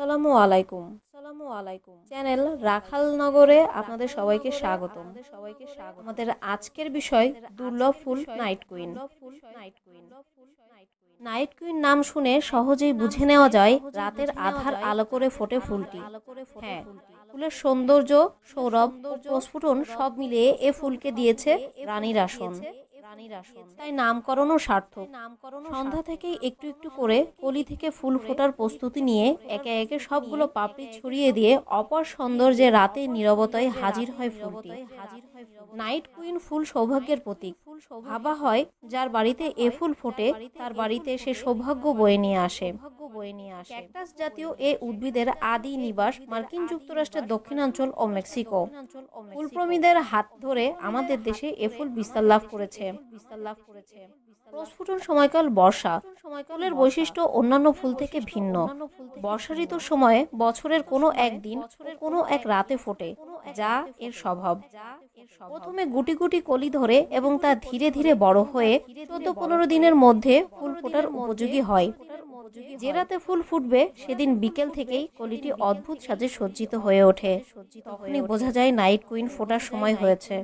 সালামু আলাইকুম সালামু আলাইকুম চ্যানেল রাখাল নগরে আপনাদের সবাইকে স্বাগত সবাইকে স্বাগত আমাদের আজকের বিষয় দুর্লভ ফুল নাইট কুইন নাইট কুইন নাম শুনে সহজেই বুঝে নেওয়া যায় রাতের আধার আলো করে ফোটে ফুলটি হ্যাঁ ফুলের সৌন্দর্য সৌরভ প্রস্ফুটন সব মিলিয়ে এ ফুলকে দিয়েছে রানীর আসন রানীর আসন তাই নামকরণও সার্থক নামকরণ সন্ধ্যা একটু একটু করে কলি থেকে ফুল ফোটার প্রস্তুতি নিয়ে একে একে সবগুলো পাপড়ি ছড়িয়ে দিয়ে অপর সৌন্দর্যে রাতে নিরবতায় হাজির হয় ফুলটি নাইট কুইন ফুল সৌভাগ্যের প্রতীক ফুল ভাবা হয় যার বাড়িতে এ ফুল ফোটে তার বাড়িতে সে সৌভাগ্য বয়ে নিয়ে আসে বয়ে নিয়ে আসে ক্যাকটাস জাতীয় এ উদ্ভিদের আদি নিবাস মার্কিন যুক্তরাষ্ট্রের দক্ষিণাঞ্চল ও মেক্সিকো ফুলপ্রমীদের হাত ধরে আমাদের দেশে এ ফুল বিস্তার লাভ করেছে বিস্তার লাভ করেছে প্রস্ফুটন সময়কাল বর্ষা সময়কালের বৈশিষ্ট্য অন্যান্য ফুল থেকে ভিন্ন বর্ষা ঋতুর সময়ে বছরের কোনো একদিন কোনো এক রাতে ফোটে যা এর স্বভাব প্রথমে গুটি গুটি কলি ধরে এবং তা ধীরে ধীরে বড় হয়ে চোদ্দ পনেরো দিনের মধ্যে ফুল ফোটার উপযোগী হয় যে ফুল ফুটবে সেদিন বিকেল থেকেই কলিটি অদ্ভুত সাজে সজ্জিত হয়ে ওঠে তখনই বোঝা যায় নাইট কুইন ফোটার সময় হয়েছে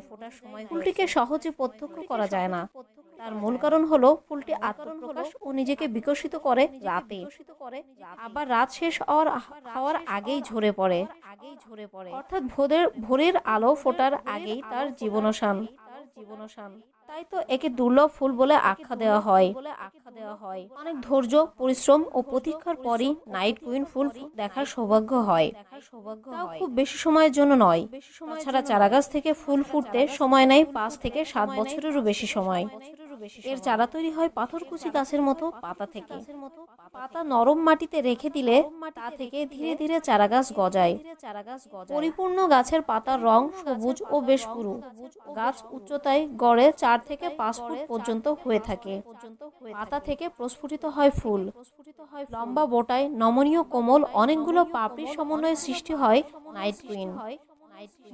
ফুলটিকে সহজে প্রত্যক্ষ করা যায় না তার মূল কারণ হলো ফুলটি আত্মপ্রকাশ ও নিজেকে বিকশিত করে রাতে আবার রাত শেষ হওয়ার হওয়ার আগেই ঝরে পড়ে আগেই ঝরে পড়ে অর্থাৎ ভোরের ভোরের আলো ফোটার আগেই তার জীবনসান জীবনসান তাই তো একে দুর্লভ ফুল বলে আখ্যা দেওয়া হয় বলে আখ্যা দেওয়া হয় অনেক ধৈর্য পরিশ্রম ও প্রতীক্ষার পরই নাইট কুইন ফুল দেখার সৌভাগ্য হয় সৌভাগ্য খুব বেশি সময়ের জন্য নয় বেশি সময় ছাড়া চারাগাছ থেকে ফুল ফুটতে সময় নেয় পাঁচ থেকে সাত বছরেরও বেশি সময় এর চারা তৈরি হয় পাথর কুচি গাছের মতো পাতা থেকে পাতা নরম মাটিতে রেখে দিলে তা থেকে ধীরে ধীরে চারা গাছ গজায় পরিপূর্ণ গাছের পাতার রং সবুজ ও বেশ পুরু গাছ উচ্চতায় গড়ে চার থেকে পাঁচ ফুট পর্যন্ত হয়ে থাকে পাতা থেকে প্রস্ফুটিত হয় ফুল লম্বা বোটায় নমনীয় কোমল অনেকগুলো পাপড়ির সমন্বয়ে সৃষ্টি হয় নাইট কুইন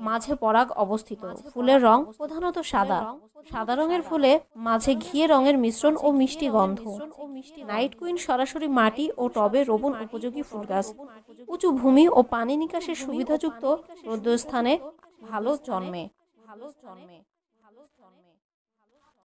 মাঝে পরাগ অবস্থিত ফুলের রং প্রধানত সাদা সাদা রঙের ফুলে মাঝে ঘিয়ে রঙের মিশ্রণ ও মিষ্টি গন্ধ নাইট কুইন সরাসরি মাটি ও টবে রোপণ উপযোগী ফুল গাছ উঁচু ভূমি ও পানি নিকাশের সুবিধাযুক্ত রৌদ্রস্থানে ভালো জন্মে ভালো জন্মে